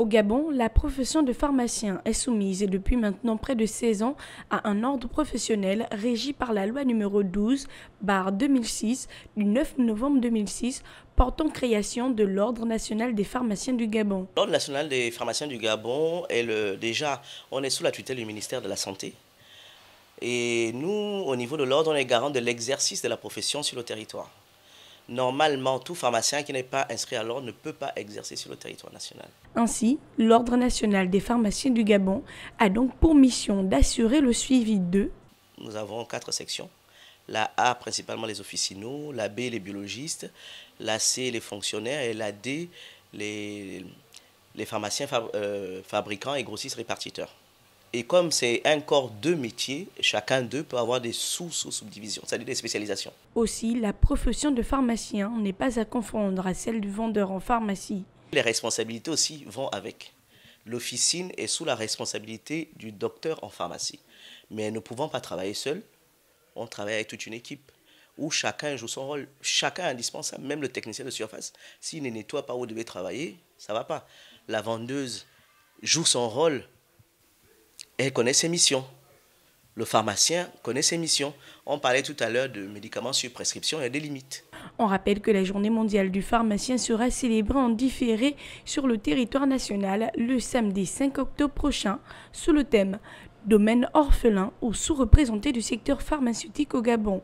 Au Gabon, la profession de pharmacien est soumise depuis maintenant près de 16 ans à un ordre professionnel régi par la loi numéro 12 barre 2006 du 9 novembre 2006 portant création de l'Ordre national des pharmaciens du Gabon. L'Ordre national des pharmaciens du Gabon est le, déjà, on est sous la tutelle du ministère de la Santé. Et nous, au niveau de l'Ordre, on est garant de l'exercice de la profession sur le territoire. Normalement, tout pharmacien qui n'est pas inscrit à l'ordre ne peut pas exercer sur le territoire national. Ainsi, l'Ordre national des pharmaciens du Gabon a donc pour mission d'assurer le suivi de... Nous avons quatre sections. La A, principalement les officinaux, la B, les biologistes, la C, les fonctionnaires et la D, les, pharmaciens euh, fabricants et grossistes répartiteurs. Et comme c'est un corps deux métiers, chacun d'eux peut avoir des sous-sous-subdivisions, c'est-à-dire des spécialisations. Aussi, la profession de pharmacien n'est pas à confondre à celle du vendeur en pharmacie. Les responsabilités aussi vont avec. L'officine est sous la responsabilité du docteur en pharmacie. Mais ne pouvant pas travailler seul, on travaille avec toute une équipe où chacun joue son rôle. Chacun est indispensable, même le technicien de surface. S'il ne nettoie pas où il devait travailler, ça ne va pas. La vendeuse joue son rôle elle connaît ses missions. Le pharmacien connaît ses missions. On parlait tout à l'heure de médicaments sur prescription et des limites. On rappelle que la journée mondiale du pharmacien sera célébrée en différé sur le territoire national le samedi 5 octobre prochain sous le thème Domaine orphelin ou sous-représenté du secteur pharmaceutique au Gabon.